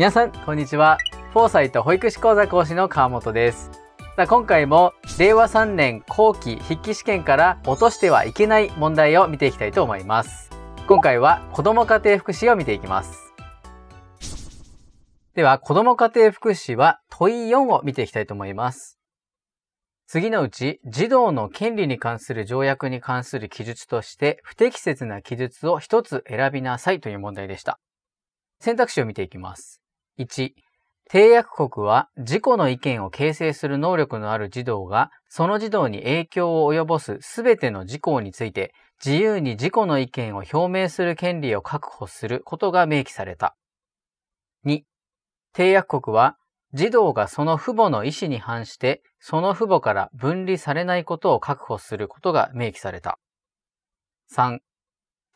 皆さん、こんにちは。フォーサイト保育士講座講師の川本です。さあ、今回も令和3年後期筆記試験から落としてはいけない問題を見ていきたいと思います。今回は子ども家庭福祉を見ていきます。では、子ども家庭福祉は問い4を見ていきたいと思います。次のうち、児童の権利に関する条約に関する記述として、不適切な記述を1つ選びなさいという問題でした。選択肢を見ていきます。1、締約国は自己の意見を形成する能力のある児童が、その児童に影響を及ぼすすべての事項について、自由に自己の意見を表明する権利を確保することが明記された。2、締約国は、児童がその父母の意思に反して、その父母から分離されないことを確保することが明記された。3、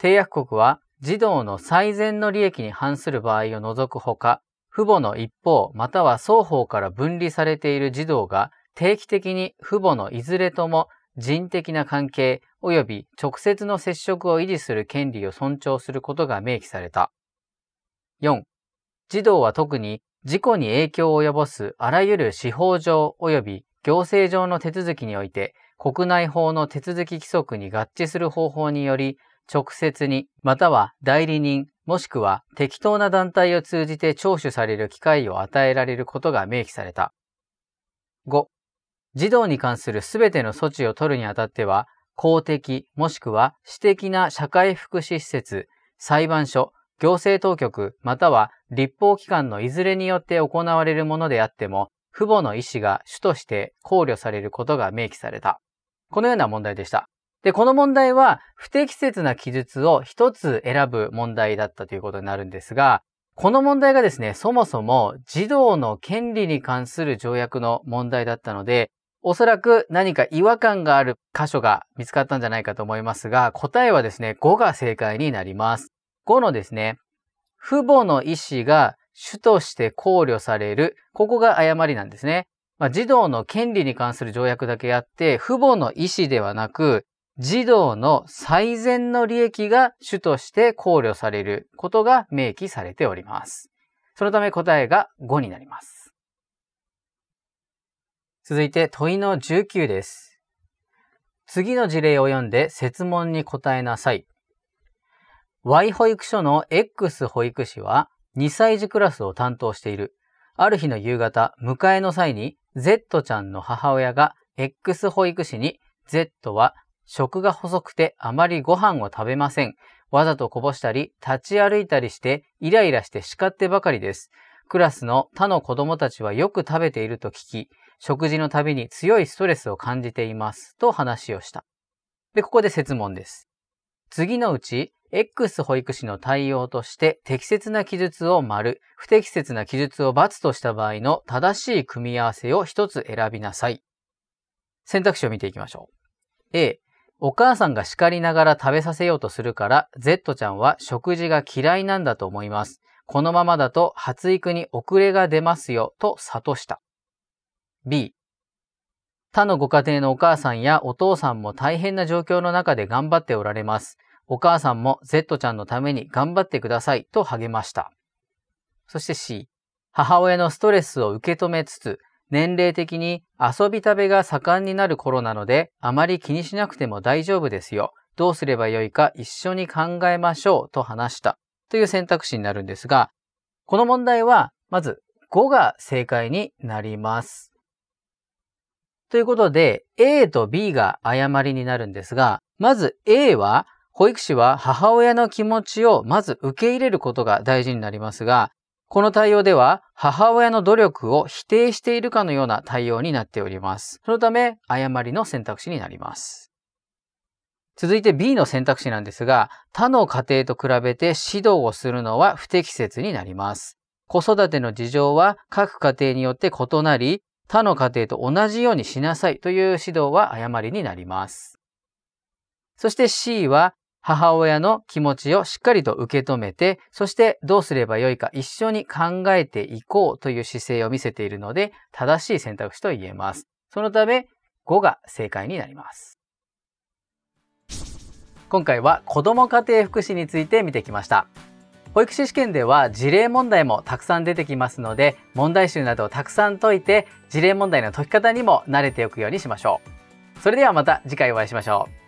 締約国は、児童の最善の利益に反する場合を除くほか、父母の一方または双方から分離されている児童が定期的に父母のいずれとも人的な関係及び直接の接触を維持する権利を尊重することが明記された。4. 児童は特に事故に影響を及ぼすあらゆる司法上及び行政上の手続きにおいて国内法の手続き規則に合致する方法により直接に、または代理人、もしくは適当な団体を通じて聴取される機会を与えられることが明記された。5. 児童に関するすべての措置を取るにあたっては、公的もしくは私的な社会福祉施設、裁判所、行政当局または立法機関のいずれによって行われるものであっても、父母の意思が主として考慮されることが明記された。このような問題でした。で、この問題は不適切な記述を一つ選ぶ問題だったということになるんですが、この問題がですね、そもそも児童の権利に関する条約の問題だったので、おそらく何か違和感がある箇所が見つかったんじゃないかと思いますが、答えはですね、5が正解になります。5のですね、父母の意思が主として考慮される、ここが誤りなんですね。まあ、児童の権利に関する条約だけあって、父母の意思ではなく、児童の最善の利益が主として考慮されることが明記されております。そのため答えが5になります。続いて問いの19です。次の事例を読んで説問に答えなさい。Y 保育所の X 保育士は2歳児クラスを担当している。ある日の夕方、迎えの際に Z ちゃんの母親が X 保育士に Z は食が細くてあまりご飯を食べません。わざとこぼしたり、立ち歩いたりして、イライラして叱ってばかりです。クラスの他の子供たちはよく食べていると聞き、食事のたびに強いストレスを感じています。と話をした。で、ここで説問です。次のうち、X 保育士の対応として適切な記述を丸、不適切な記述を×とした場合の正しい組み合わせを一つ選びなさい。選択肢を見ていきましょう。A、お母さんが叱りながら食べさせようとするから、Z ちゃんは食事が嫌いなんだと思います。このままだと発育に遅れが出ますよ、と諭した。B、他のご家庭のお母さんやお父さんも大変な状況の中で頑張っておられます。お母さんも Z ちゃんのために頑張ってくださいと励ました。そして C、母親のストレスを受け止めつつ、年齢的に遊び食べが盛んになる頃なので、あまり気にしなくても大丈夫ですよ。どうすればよいか一緒に考えましょうと話したという選択肢になるんですが、この問題は、まず5が正解になります。ということで、A と B が誤りになるんですが、まず A は、保育士は母親の気持ちをまず受け入れることが大事になりますが、この対応では母親の努力を否定しているかのような対応になっております。そのため、誤りの選択肢になります。続いて B の選択肢なんですが、他の家庭と比べて指導をするのは不適切になります。子育ての事情は各家庭によって異なり、他の家庭と同じようにしなさいという指導は誤りになります。そして C は母親の気持ちをしっかりと受け止めて、そしてどうすればよいか一緒に考えていこうという姿勢を見せているので、正しい選択肢と言えます。そのため、5が正解になります。今回は子ども家庭福祉について見てきました。保育士試験では事例問題もたくさん出てきますので、問題集などをたくさん解いて、事例問題の解き方にも慣れておくようにしましょう。それではまた次回お会いしましょう。